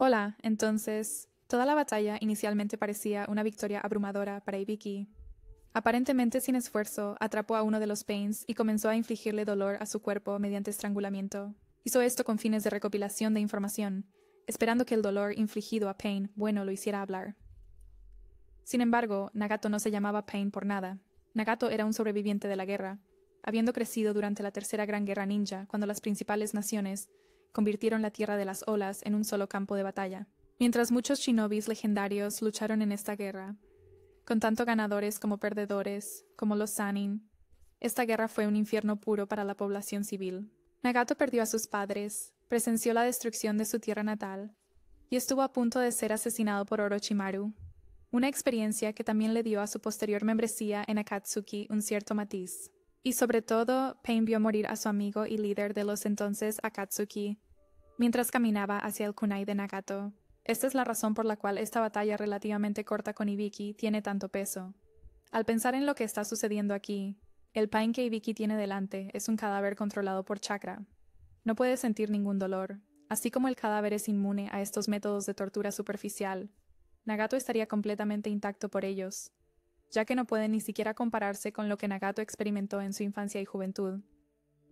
Hola, entonces, toda la batalla inicialmente parecía una victoria abrumadora para Ibiki. Aparentemente sin esfuerzo, atrapó a uno de los Pains y comenzó a infligirle dolor a su cuerpo mediante estrangulamiento. Hizo esto con fines de recopilación de información, esperando que el dolor infligido a Pain bueno lo hiciera hablar. Sin embargo, Nagato no se llamaba Pain por nada. Nagato era un sobreviviente de la guerra, habiendo crecido durante la Tercera Gran Guerra Ninja, cuando las principales naciones convirtieron la Tierra de las Olas en un solo campo de batalla. Mientras muchos shinobis legendarios lucharon en esta guerra, con tanto ganadores como perdedores, como los Sanin, esta guerra fue un infierno puro para la población civil. Nagato perdió a sus padres, presenció la destrucción de su tierra natal y estuvo a punto de ser asesinado por Orochimaru, una experiencia que también le dio a su posterior membresía en Akatsuki un cierto matiz. Y sobre todo, Pain vio morir a su amigo y líder de los entonces Akatsuki, mientras caminaba hacia el kunai de Nagato. Esta es la razón por la cual esta batalla relativamente corta con Ibiki tiene tanto peso. Al pensar en lo que está sucediendo aquí, el Pain que Ibiki tiene delante es un cadáver controlado por chakra. No puede sentir ningún dolor, así como el cadáver es inmune a estos métodos de tortura superficial. Nagato estaría completamente intacto por ellos, ya que no puede ni siquiera compararse con lo que Nagato experimentó en su infancia y juventud.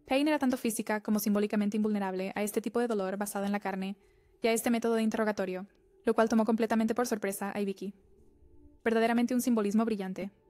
Pain era tanto física como simbólicamente invulnerable a este tipo de dolor basado en la carne y a este método de interrogatorio, lo cual tomó completamente por sorpresa a Ibiki. Verdaderamente un simbolismo brillante,